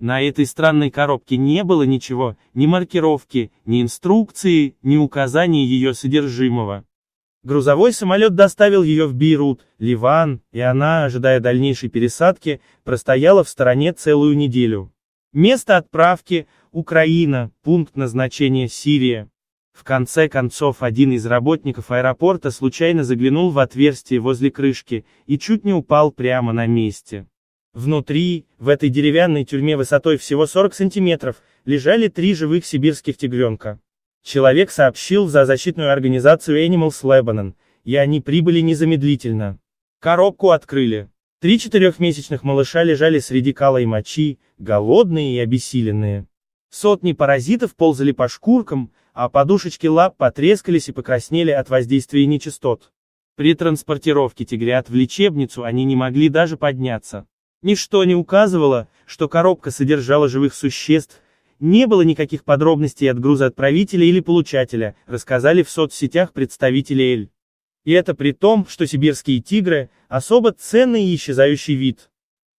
На этой странной коробке не было ничего, ни маркировки, ни инструкции, ни указания ее содержимого. Грузовой самолет доставил ее в Бейрут, Ливан, и она, ожидая дальнейшей пересадки, простояла в стороне целую неделю. Место отправки – Украина, пункт назначения – Сирия. В конце концов один из работников аэропорта случайно заглянул в отверстие возле крышки и чуть не упал прямо на месте. Внутри, в этой деревянной тюрьме высотой всего 40 сантиметров, лежали три живых сибирских тигренка. Человек сообщил за защитную организацию Animals Lebanon, и они прибыли незамедлительно. Коробку открыли. Три четырехмесячных малыша лежали среди кала и мочи, голодные и обессиленные. Сотни паразитов ползали по шкуркам, а подушечки лап потрескались и покраснели от воздействия нечистот. При транспортировке тигрят в лечебницу они не могли даже подняться. Ничто не указывало, что коробка содержала живых существ, не было никаких подробностей от грузоотправителя или получателя, рассказали в соцсетях представители Эль. И это при том, что сибирские тигры – особо ценный и исчезающий вид.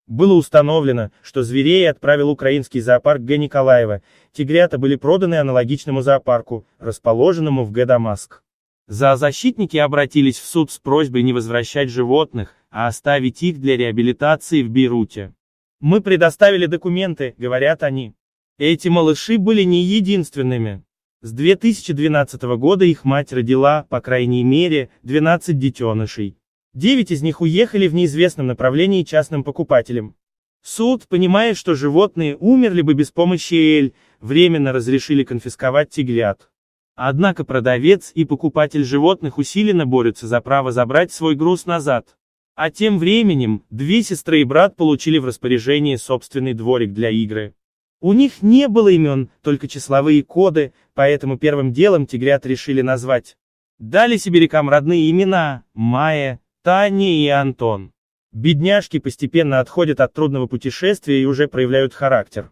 Было установлено, что зверей отправил украинский зоопарк Г. Николаева, тигрята были проданы аналогичному зоопарку, расположенному в Г. Дамаск. Зоозащитники обратились в суд с просьбой не возвращать животных, а оставить их для реабилитации в Бейруте. «Мы предоставили документы», — говорят они. Эти малыши были не единственными. С 2012 года их мать родила, по крайней мере, 12 детенышей. 9 из них уехали в неизвестном направлении частным покупателям. Суд, понимая, что животные умерли бы без помощи Эль, временно разрешили конфисковать тигрят. Однако продавец и покупатель животных усиленно борются за право забрать свой груз назад. А тем временем, две сестры и брат получили в распоряжение собственный дворик для игры. У них не было имен, только числовые коды, поэтому первым делом тигрят решили назвать. Дали сибирякам родные имена – Майя, Таня и Антон. Бедняжки постепенно отходят от трудного путешествия и уже проявляют характер.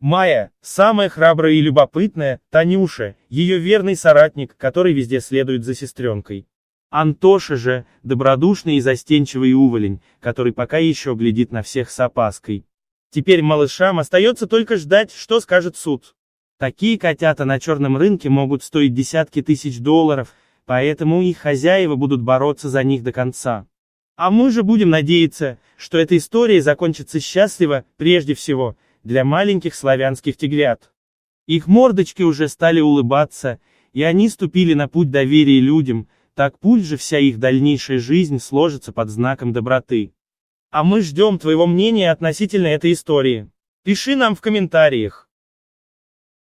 Майя – самая храбрая и любопытная, Танюша – ее верный соратник, который везде следует за сестренкой. Антоша же, добродушный и застенчивый уволень, который пока еще глядит на всех с опаской. Теперь малышам остается только ждать, что скажет суд. Такие котята на черном рынке могут стоить десятки тысяч долларов, поэтому их хозяева будут бороться за них до конца. А мы же будем надеяться, что эта история закончится счастливо, прежде всего, для маленьких славянских тигрят. Их мордочки уже стали улыбаться, и они ступили на путь доверия людям, так пусть же вся их дальнейшая жизнь сложится под знаком доброты. А мы ждем твоего мнения относительно этой истории. Пиши нам в комментариях.